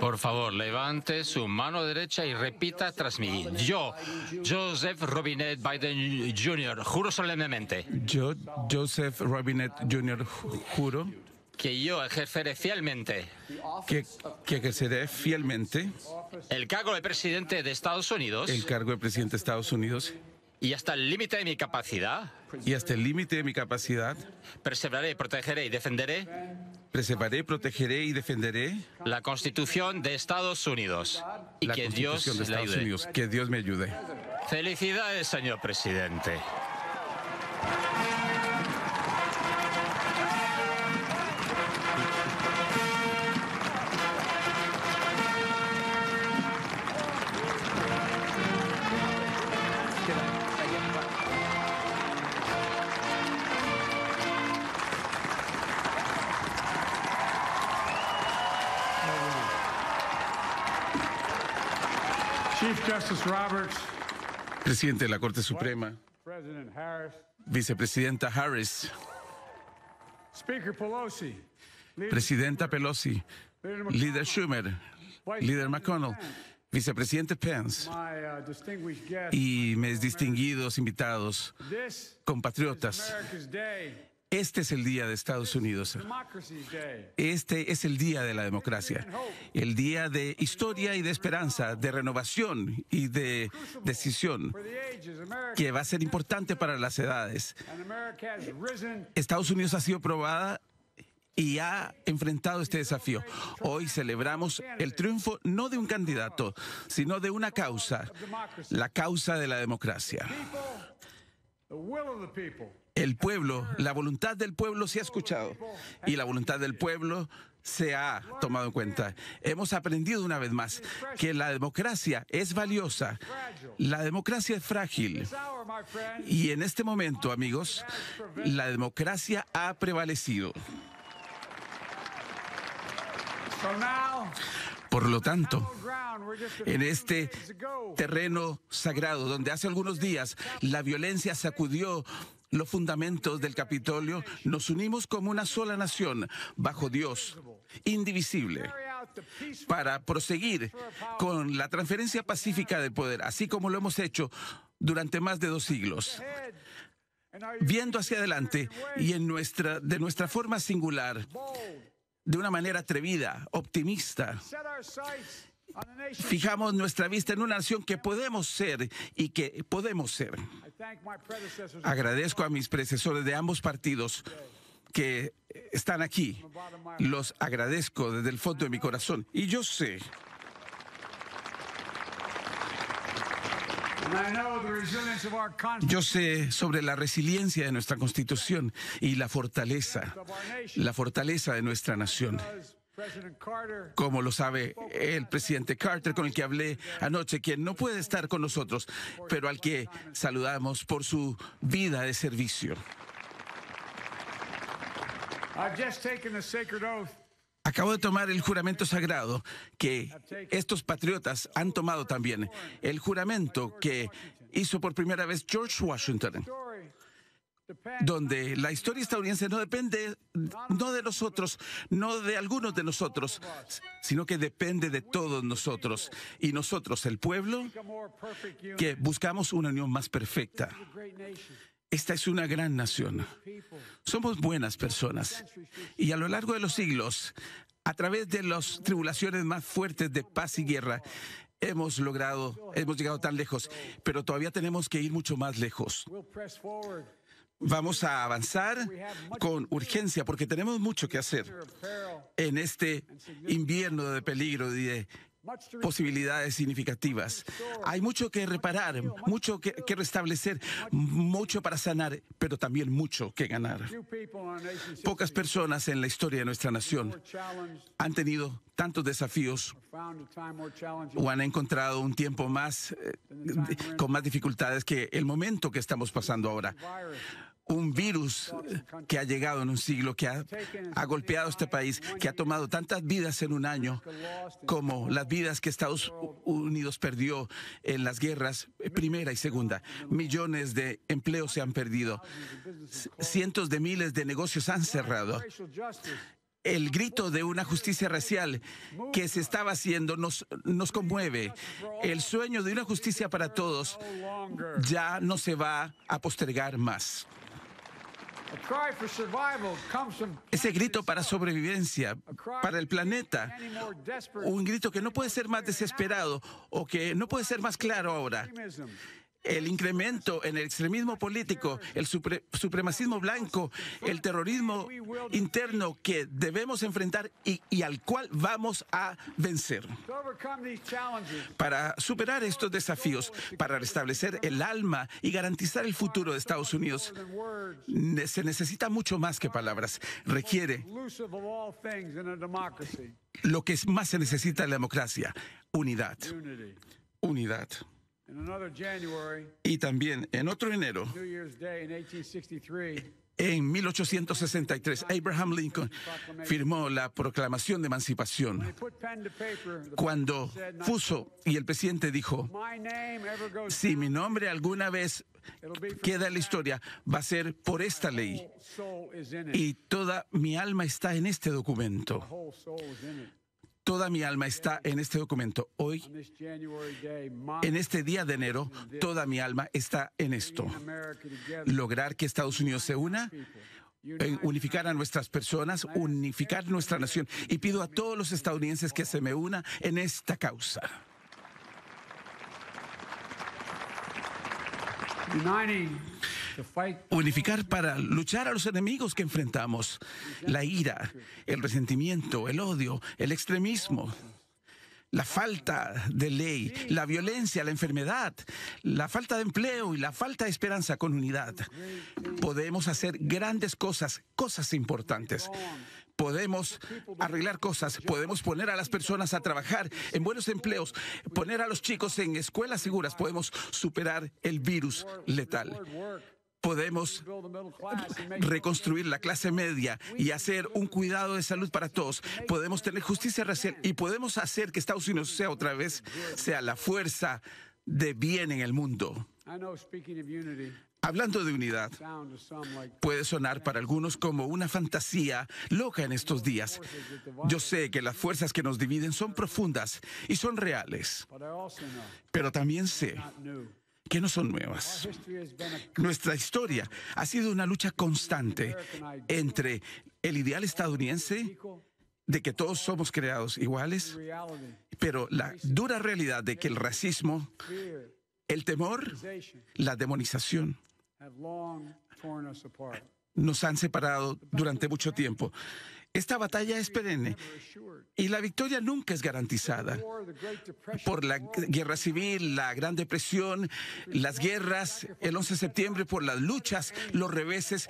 Por favor, levante su mano derecha y repita tras mí. Yo, Joseph Robinet Biden Jr., juro solemnemente. Yo, Joseph Robinet Jr., juro que yo ejerceré fielmente. Que, que, ejerceré fielmente. El cargo de presidente de Estados Unidos. El cargo de presidente de Estados Unidos y hasta el límite de mi capacidad. Y hasta el límite de mi capacidad. Preservaré, protegeré y defenderé. Preservaré, protegeré y defenderé. La Constitución de Estados Unidos. Y que Dios de ayude. Unidos. Que Dios me ayude. Felicidades, señor presidente. Presidente de la Corte Suprema, Vicepresidenta Harris, Presidenta Pelosi, Líder Schumer, Líder McConnell, Vicepresidente Pence uh, y mis distinguidos invitados, compatriotas. Este es el día de Estados Unidos. Este es el día de la democracia. El día de historia y de esperanza, de renovación y de decisión, que va a ser importante para las edades. Estados Unidos ha sido probada y ha enfrentado este desafío. Hoy celebramos el triunfo no de un candidato, sino de una causa, la causa de la democracia el pueblo, la voluntad del pueblo se ha escuchado y la voluntad del pueblo se ha tomado en cuenta. Hemos aprendido una vez más que la democracia es valiosa, la democracia es frágil y en este momento, amigos, la democracia ha prevalecido. Por lo tanto, en este terreno sagrado donde hace algunos días la violencia sacudió los fundamentos del Capitolio, nos unimos como una sola nación, bajo Dios, indivisible, para proseguir con la transferencia pacífica del poder, así como lo hemos hecho durante más de dos siglos viendo hacia adelante y en nuestra, de nuestra forma singular, de una manera atrevida, optimista. Fijamos nuestra vista en una nación que podemos ser y que podemos ser. Agradezco a mis predecesores de ambos partidos que están aquí. Los agradezco desde el fondo de mi corazón. Y yo sé. Yo sé sobre la resiliencia de nuestra constitución y la fortaleza, la fortaleza de nuestra nación como lo sabe el presidente Carter con el que hablé anoche, quien no puede estar con nosotros, pero al que saludamos por su vida de servicio. Acabo de tomar el juramento sagrado que estos patriotas han tomado también, el juramento que hizo por primera vez George Washington donde la historia estadounidense no depende no de nosotros, no de algunos de nosotros, sino que depende de todos nosotros. Y nosotros, el pueblo, que buscamos una unión más perfecta. Esta es una gran nación. Somos buenas personas. Y a lo largo de los siglos, a través de las tribulaciones más fuertes de paz y guerra, hemos logrado, hemos llegado tan lejos, pero todavía tenemos que ir mucho más lejos. Vamos a avanzar con urgencia porque tenemos mucho que hacer en este invierno de peligro y de posibilidades significativas. Hay mucho que reparar, mucho que, restablecer, mucho para sanar, pero también mucho que ganar. Pocas personas en la historia de nuestra nación han tenido tantos desafíos o han encontrado un tiempo más eh, con más dificultades que el momento que estamos pasando ahora un virus que ha llegado en un siglo, que ha, golpeado este país, que ha tomado tantas vidas en un año, como las vidas que Estados Unidos perdió en las guerras eh, primera y segunda. Millones de empleos se han perdido, cientos de miles de negocios han cerrado el grito de una justicia racial que se estaba haciendo nos, nos conmueve. El sueño de una justicia para todos ya no se va a postergar más. Ese grito para sobrevivencia, para el planeta, un grito que no puede ser más desesperado o que no puede ser más claro ahora el incremento en el extremismo político, el supremacismo blanco, el terrorismo interno que debemos enfrentar y, y, al cual vamos a vencer. Para superar estos desafíos, para restablecer el alma y garantizar el futuro de Estados Unidos, se necesita mucho más que palabras. Requiere lo que más se necesita en la democracia, unidad. Unidad. Y también en otro enero, en 1863, Abraham Lincoln firmó la Proclamación de Emancipación. Cuando puso, y el presidente dijo, si mi nombre alguna vez queda en la historia, va a ser por esta ley. Y toda mi alma está en este documento. Toda mi alma está en este documento. Hoy, en este día de enero, toda mi alma está en esto. Lograr que Estados Unidos se una eh, unificar a nuestras personas, unificar nuestra nación. Y pido a todos los estadounidenses que se me una en esta causa unificar para luchar a los enemigos que enfrentamos, la ira, el resentimiento, el odio, el extremismo, la falta de ley, la violencia, la enfermedad, la falta de empleo y la falta de esperanza con unidad. Podemos hacer grandes cosas, cosas importantes. Podemos arreglar cosas, podemos poner a las personas a trabajar en buenos empleos, poner a los chicos en escuelas seguras, podemos superar el virus letal podemos reconstruir la clase media y hacer un cuidado de salud para todos. Podemos tener justicia racial y podemos hacer que Estados Unidos sea otra vez, sea la fuerza de bien en el mundo. Hablando de unidad, puede sonar para algunos como una fantasía loca en estos días. Yo sé que las fuerzas que nos dividen son profundas y son reales, pero también sé que no son nuevas. Nuestra historia ha sido una lucha constante entre el ideal estadounidense de que todos somos creados iguales, pero la dura realidad de que el racismo, el temor, la demonización nos han separado durante mucho tiempo. Esta batalla es perenne y la victoria nunca es garantizada. Por la guerra civil, la Gran Depresión, las guerras, el 11 de septiembre, por las luchas, los reveses,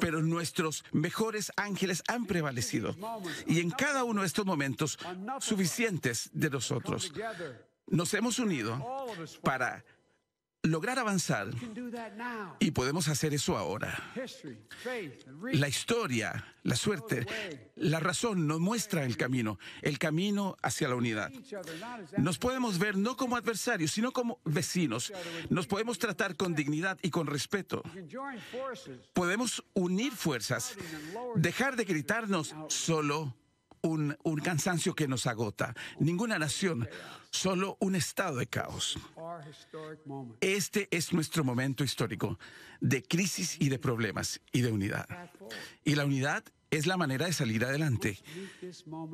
pero nuestros mejores ángeles han prevalecido. Y en cada uno de estos momentos, suficientes de nosotros. Nos hemos unido para lograr avanzar. Y podemos hacer eso ahora. La historia, la suerte, la razón nos muestra el camino, el camino hacia la unidad. Nos podemos ver no como adversarios, sino como vecinos. Nos podemos tratar con dignidad y con respeto. Podemos unir fuerzas, dejar de gritarnos solo un, cansancio que nos agota. Ninguna nación, solo un estado de caos. Este es nuestro momento histórico de crisis y de problemas y de unidad. Y la unidad es la manera de salir adelante.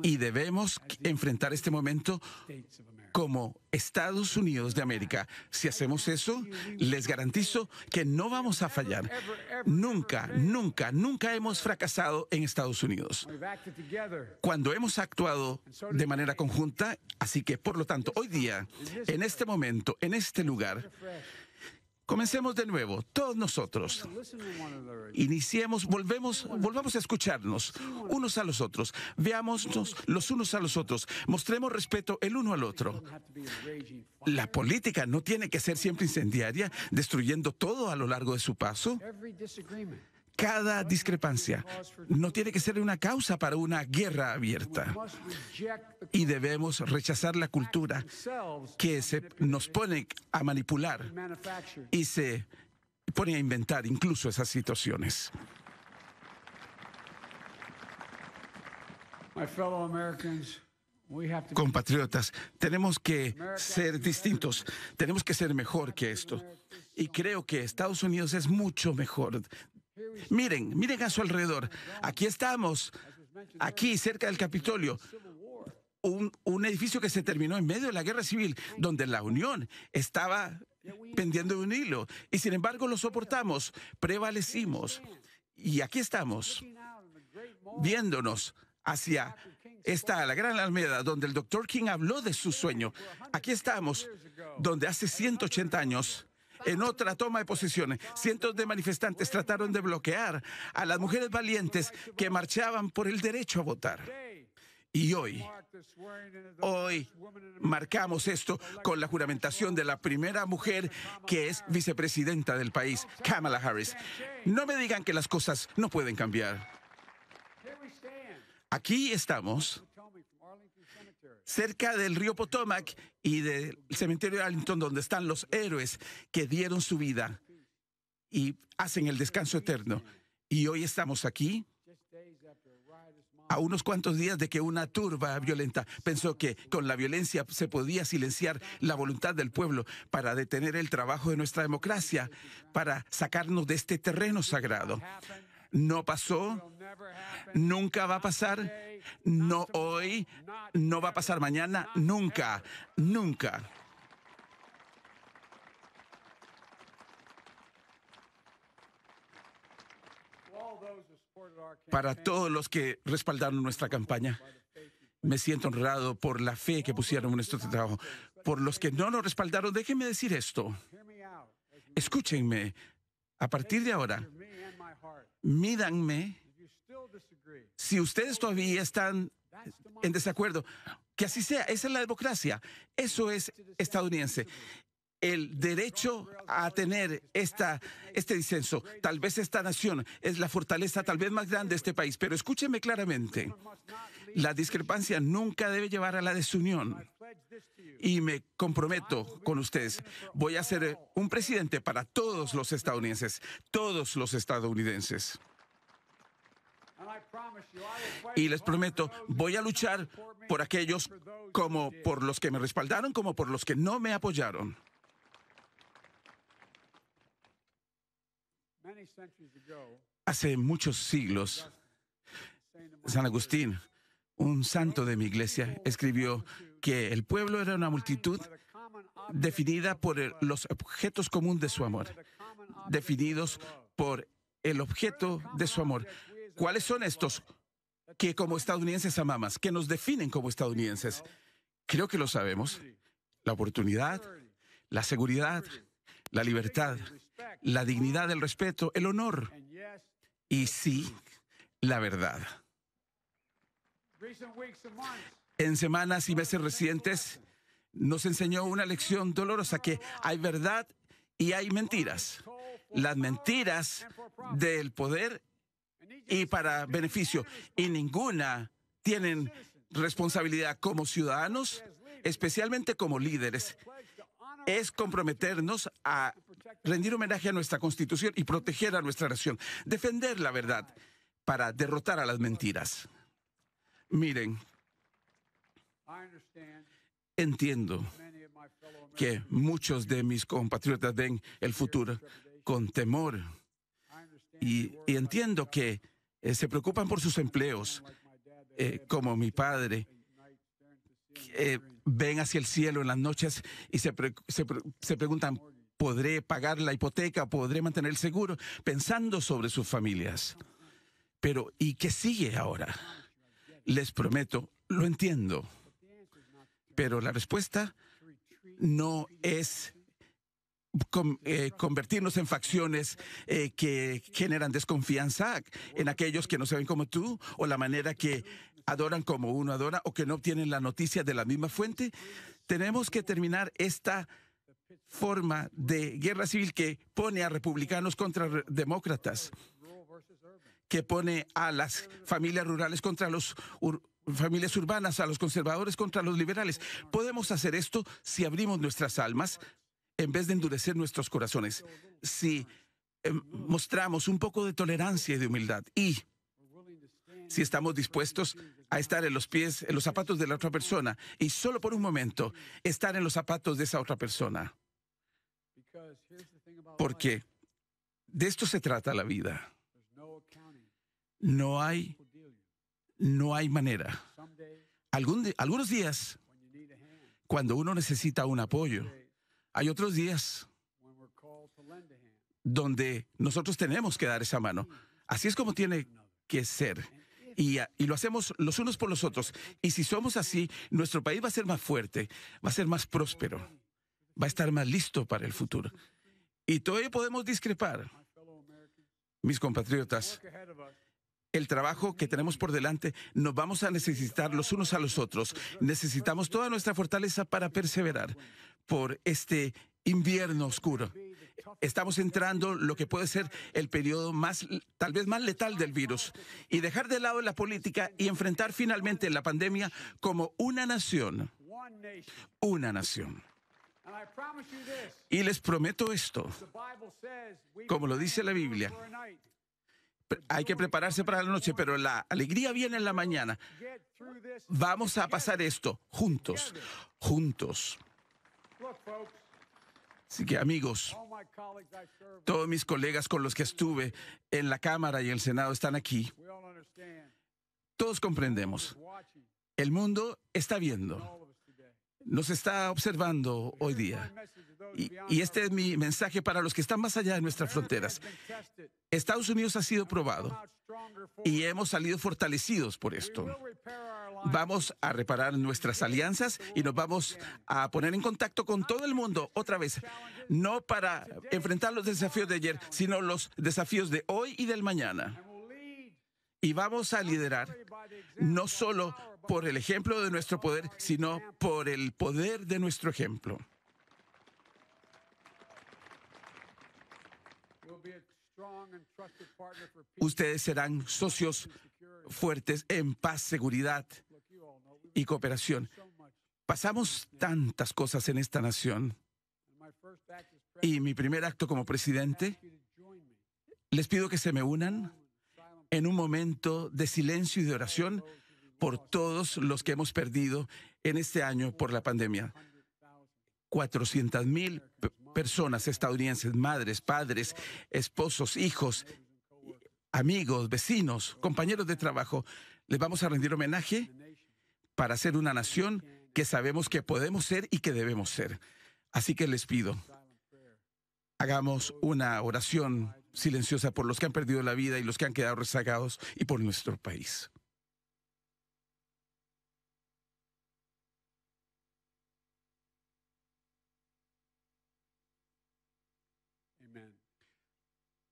Y debemos enfrentar este momento como Estados Unidos de América. Si hacemos eso, les garantizo que no vamos a fallar. Nunca, nunca, nunca hemos fracasado en Estados Unidos. Cuando hemos actuado de manera conjunta, así que por lo tanto, hoy día, en este momento, en este lugar, Comencemos de nuevo, todos nosotros. Iniciemos, volvemos, volvamos a escucharnos unos a los otros. Veámonos los unos a los otros. Mostremos respeto el uno al otro. La política no tiene que ser siempre incendiaria, destruyendo todo a lo largo de su paso cada discrepancia. No tiene que ser una causa para una guerra abierta. Y debemos rechazar la cultura que se nos pone a manipular y se pone a inventar incluso esas situaciones. Compatriotas, tenemos que ser distintos, tenemos que ser mejor que esto. Y creo que Estados Unidos es mucho mejor Miren, miren a su alrededor. Aquí estamos, aquí cerca del Capitolio. Un, edificio que se terminó en medio de la guerra civil, donde la Unión estaba pendiendo de un hilo. Y sin embargo lo soportamos, prevalecimos. Y aquí estamos, viéndonos hacia esta la Gran Alameda, donde el doctor King habló de su sueño. Aquí estamos, donde hace 180 años en otra toma de posiciones, cientos de manifestantes trataron de bloquear a las mujeres valientes que marchaban por el derecho a votar. Y hoy, hoy marcamos esto con la juramentación de la primera mujer que es vicepresidenta del país, Kamala Harris. No me digan que las cosas no pueden cambiar. Aquí estamos cerca del río Potomac y del cementerio de Arlington, donde están los héroes que dieron su vida y hacen el descanso eterno. Y hoy estamos aquí a unos cuantos días de que una turba violenta pensó que con la violencia se podía silenciar la voluntad del pueblo para detener el trabajo de nuestra democracia, para sacarnos de este terreno sagrado. No pasó, Nunca va a pasar. No hoy, no va a pasar mañana, nunca, nunca. Para todos los que respaldaron nuestra campaña, me siento honrado por la fe que pusieron en nuestro trabajo. Por los que no lo respaldaron, déjenme decir esto. Escúchenme. A partir de ahora, mídanme si ustedes todavía están en desacuerdo, que así sea, esa es la democracia, eso es estadounidense el derecho a tener este disenso. Tal vez esta nación es la fortaleza tal vez más grande de este país, pero escúcheme claramente, la discrepancia nunca debe llevar a la desunión. Y me comprometo con ustedes, voy a ser un presidente para todos los estadounidenses, todos los estadounidenses. Y les prometo, voy a luchar por aquellos como por los que me respaldaron, como por los que no me apoyaron. Hace muchos siglos, San Agustín, un santo de mi iglesia, escribió que el pueblo era una multitud definida por los objetos comunes de su amor, definidos por el objeto de su amor. ¿Cuáles son estos que como estadounidenses amamos, que nos definen como estadounidenses? Creo que lo sabemos. La oportunidad, la seguridad, la libertad, la dignidad, el respeto, el honor y sí, la verdad. En semanas y meses recientes nos enseñó una lección dolorosa que hay verdad y hay mentiras. Las mentiras del poder y para beneficio, y ninguna tienen responsabilidad como ciudadanos, especialmente como líderes. Es comprometernos a rendir homenaje a nuestra constitución y proteger a nuestra nación, defender la verdad para derrotar a las mentiras. Miren, entiendo que muchos de mis compatriotas ven el futuro con temor y, entiendo que eh, se preocupan por sus empleos, eh, como mi padre. Eh, ven hacia el cielo en las noches y se, se, se preguntan, ¿podré pagar la hipoteca? ¿Podré mantener el seguro? Pensando sobre sus familias. Pero, ¿y qué sigue ahora? Les prometo, lo entiendo. Pero la respuesta no es eh, convertirnos en facciones eh, que generan desconfianza en aquellos que no saben ven como tú o la manera que adoran como uno adora o que no obtienen la noticia de la misma fuente. Tenemos que terminar esta forma de guerra civil que pone a republicanos contra demócratas, que pone a las familias rurales contra las familias urbanas, a los conservadores contra los liberales. Podemos hacer esto si abrimos nuestras almas en vez de endurecer nuestros corazones, si em, mostramos un poco de tolerancia y de humildad y si estamos dispuestos a estar en los pies, en los zapatos de la otra persona y solo por un momento estar en los zapatos de esa otra persona. Porque de esto se trata la vida. No hay, no hay manera. algunos días, cuando uno necesita un apoyo, hay otros días donde nosotros tenemos que dar esa mano. Así es como tiene que ser. Y, lo hacemos los unos por los otros. Y si somos así, nuestro país va a ser más fuerte, va a ser más próspero, va a estar más listo para el futuro. Y todavía podemos discrepar, mis compatriotas. El trabajo que tenemos por delante nos vamos a necesitar los unos a los otros. Necesitamos toda nuestra fortaleza para perseverar, por este invierno oscuro. Estamos entrando lo que puede ser el periodo más, tal vez más letal del virus. Y dejar de lado la política y enfrentar finalmente la pandemia como una nación. Una nación. Y les prometo esto, como lo dice la Biblia, hay que prepararse para la noche, pero la alegría viene en la mañana. Vamos a pasar esto juntos, juntos. Así que amigos, todos mis colegas con los que estuve en la Cámara y el Senado están aquí. Todos comprendemos. El mundo está viendo. Nos está observando hoy día. Y, y, este es mi mensaje para los que están más allá de nuestras fronteras. Estados Unidos ha sido probado y hemos salido fortalecidos por esto vamos a reparar nuestras alianzas y nos vamos a poner en contacto con todo el mundo otra vez, no para enfrentar los desafíos de ayer, sino los desafíos de hoy y del mañana. Y vamos a liderar no solo por el ejemplo de nuestro poder, sino por el poder de nuestro ejemplo. Ustedes serán socios fuertes en paz, seguridad y cooperación. Pasamos tantas cosas en esta nación y mi primer acto como presidente, les pido que se me unan en un momento de silencio y de oración por todos los que hemos perdido en este año por la pandemia. 400 mil personas estadounidenses, madres, padres, esposos, hijos, amigos, vecinos, compañeros de trabajo, les vamos a rendir homenaje para ser una nación que sabemos que podemos ser y que debemos ser. Así que les pido, hagamos una oración silenciosa por los que han perdido la vida y los que han quedado rezagados y por nuestro país.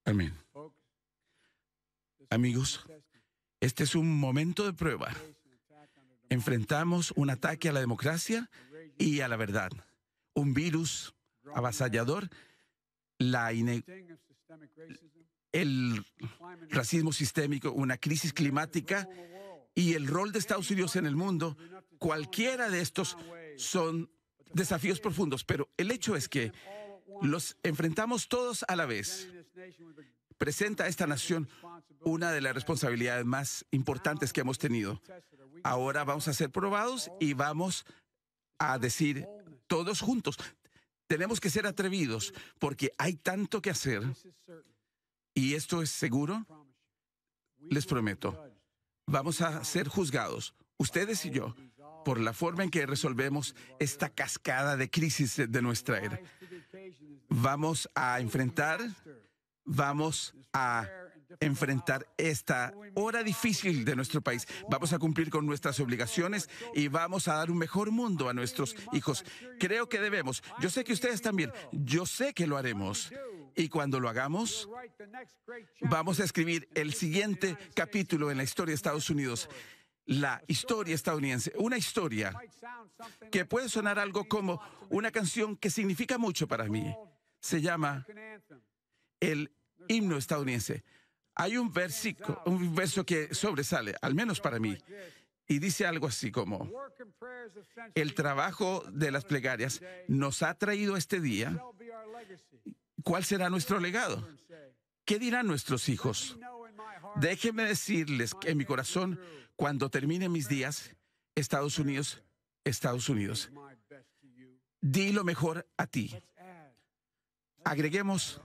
Amén. Amigos, este es un momento de prueba Enfrentamos un ataque a la democracia y a la verdad, un virus avasallador, la el racismo sistémico, una crisis climática y el rol de Estados Unidos en el mundo. Cualquiera de estos son desafíos profundos, pero el hecho es que los enfrentamos todos a la vez. Presenta a esta nación una de las responsabilidades más importantes que hemos tenido. Ahora vamos a ser probados y vamos a decir todos juntos, tenemos que ser atrevidos porque hay tanto que hacer y esto es seguro. Les prometo, vamos a ser juzgados, ustedes y yo, por la forma en que resolvemos esta cascada de crisis de nuestra era. Vamos a enfrentar, vamos a enfrentar esta hora difícil de nuestro país. Vamos a cumplir con nuestras obligaciones y vamos a dar un mejor mundo a nuestros hijos. Creo que debemos. Yo sé que ustedes también. Yo sé que lo haremos. Y cuando lo hagamos, vamos a escribir el siguiente capítulo en la historia de Estados Unidos la historia estadounidense, una historia que puede sonar algo como una canción que significa mucho para mí. Se llama el himno estadounidense. Hay un, versículo, un verso que sobresale, al menos para mí, y dice algo así como, el trabajo de las plegarias nos ha traído este día. ¿Cuál será nuestro legado? ¿Qué dirán nuestros hijos? Déjenme decirles en mi corazón, cuando termine mis días, Estados Unidos, Estados Unidos, di lo mejor a ti. Agreguemos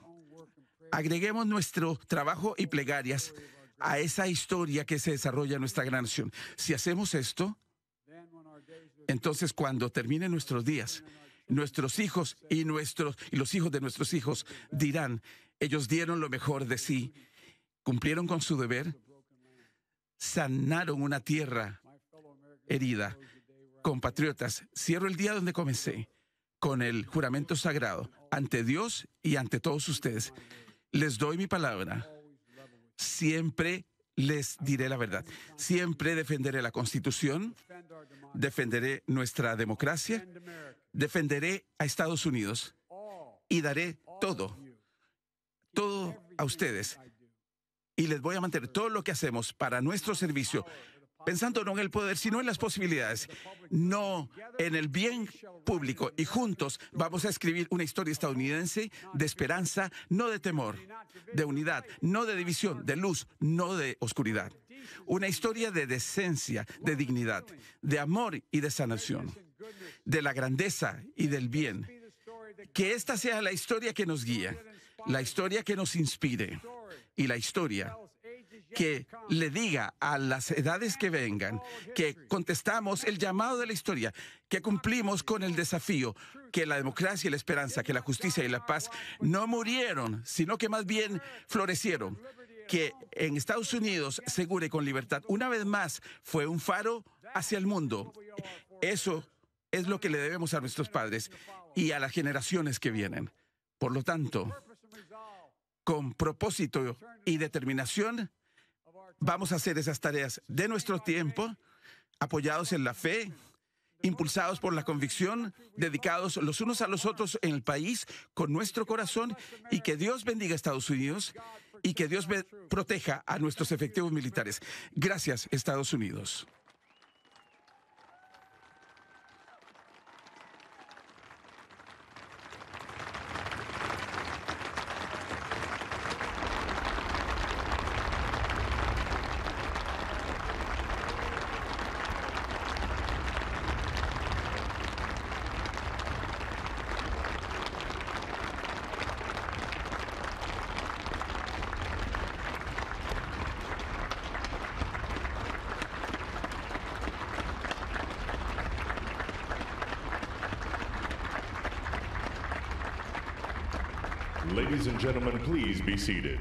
Agreguemos nuestro trabajo y plegarias a esa historia que se desarrolla en nuestra gran nación. Si hacemos esto, entonces cuando terminen nuestros días, nuestros hijos y, nuestros, y los hijos de nuestros hijos dirán, ellos dieron lo mejor de sí, cumplieron con su deber, sanaron una tierra herida. Compatriotas, cierro el día donde comencé con el juramento sagrado ante Dios y ante todos ustedes les doy mi palabra, siempre les diré la verdad. Siempre defenderé la Constitución, defenderé nuestra democracia, defenderé a Estados Unidos y daré todo, todo a ustedes. Y les voy a mantener todo lo que hacemos para nuestro servicio, pensando no en el poder, sino en las posibilidades, no en el bien público. Y juntos vamos a escribir una historia estadounidense de esperanza, no de temor, de unidad, no de división, de luz, no de oscuridad. Una historia de decencia, de dignidad, de amor y de sanación, de la grandeza y del bien. Que esta sea la historia que nos guía, la historia que nos inspire y la historia que le diga a las edades que vengan que contestamos el llamado de la historia, que cumplimos con el desafío, que la democracia y la esperanza, que la justicia y la paz no murieron, sino que más bien florecieron que en Estados Unidos, segura y con libertad, una vez más fue un faro hacia el mundo. Eso es lo que le debemos a nuestros padres y a las generaciones que vienen. Por lo tanto, con propósito y determinación, Vamos a hacer esas tareas de nuestro tiempo, apoyados en la fe, impulsados por la convicción, dedicados los unos a los otros en el país con nuestro corazón y que Dios bendiga a Estados Unidos y que Dios proteja a nuestros efectivos militares. Gracias, Estados Unidos. Ladies and gentlemen, please be seated.